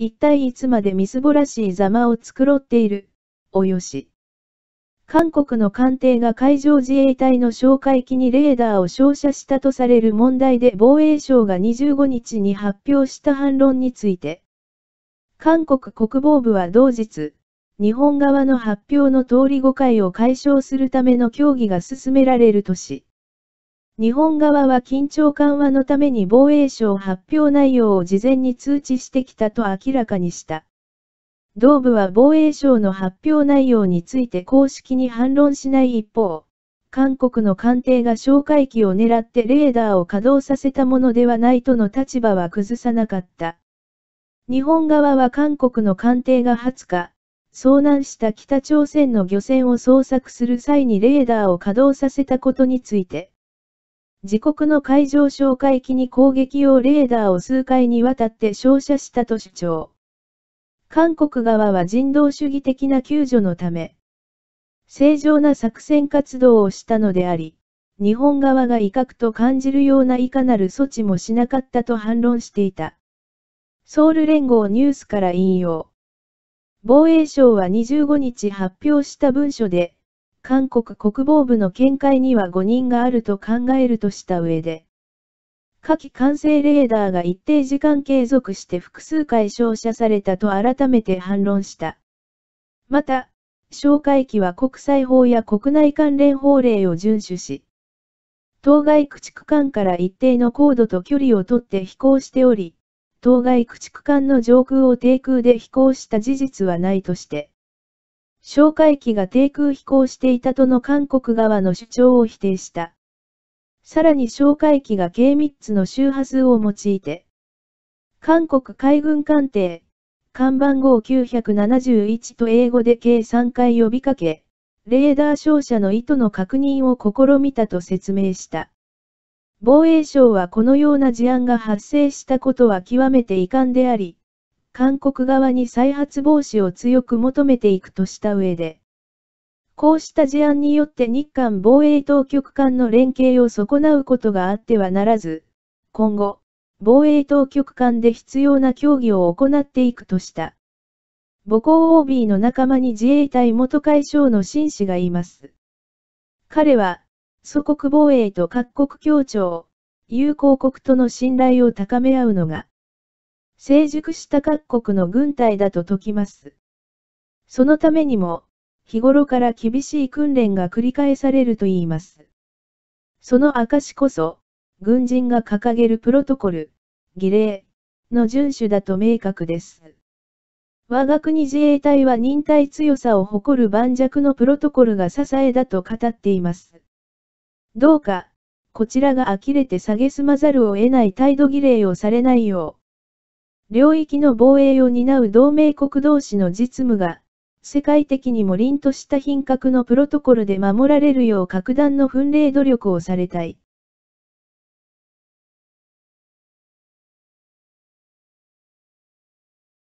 一体いつまでみすぼらしいざまを繕っている、およし。韓国の艦艇が海上自衛隊の哨戒機にレーダーを照射したとされる問題で防衛省が25日に発表した反論について、韓国国防部は同日、日本側の発表の通り誤解を解消するための協議が進められるとし、日本側は緊張緩和のために防衛省発表内容を事前に通知してきたと明らかにした。同部は防衛省の発表内容について公式に反論しない一方、韓国の艦艇が哨戒機を狙ってレーダーを稼働させたものではないとの立場は崩さなかった。日本側は韓国の艦艇が20日、遭難した北朝鮮の漁船を捜索する際にレーダーを稼働させたことについて、自国の海上哨戒機に攻撃用レーダーを数回にわたって照射したと主張。韓国側は人道主義的な救助のため、正常な作戦活動をしたのであり、日本側が威嚇と感じるようないかなる措置もしなかったと反論していた。ソウル連合ニュースから引用。防衛省は25日発表した文書で、韓国国防部の見解には誤認があると考えるとした上で、下記完成レーダーが一定時間継続して複数回照射されたと改めて反論した。また、哨戒機は国際法や国内関連法令を遵守し、当該駆逐艦から一定の高度と距離をとって飛行しており、当該駆逐艦の上空を低空で飛行した事実はないとして、哨戒機が低空飛行していたとの韓国側の主張を否定した。さらに哨戒機が計3つの周波数を用いて、韓国海軍艦艇、看板号971と英語で計3回呼びかけ、レーダー照射の意図の確認を試みたと説明した。防衛省はこのような事案が発生したことは極めて遺憾であり、韓国側に再発防止を強く求めていくとした上で、こうした事案によって日韓防衛当局間の連携を損なうことがあってはならず、今後、防衛当局間で必要な協議を行っていくとした。母校 OB の仲間に自衛隊元会長の紳士がいます。彼は、祖国防衛と各国協調、友好国との信頼を高め合うのが、成熟した各国の軍隊だと説きます。そのためにも、日頃から厳しい訓練が繰り返されると言います。その証こそ、軍人が掲げるプロトコル、儀礼、の遵守だと明確です。我が国自衛隊は忍耐強さを誇る盤石のプロトコルが支えだと語っています。どうか、こちらが呆れて下げすまざるを得ない態度儀礼をされないよう、領域の防衛を担う同盟国同士の実務が、世界的にも凛とした品格のプロトコルで守られるよう格段の奮励努力をされたい。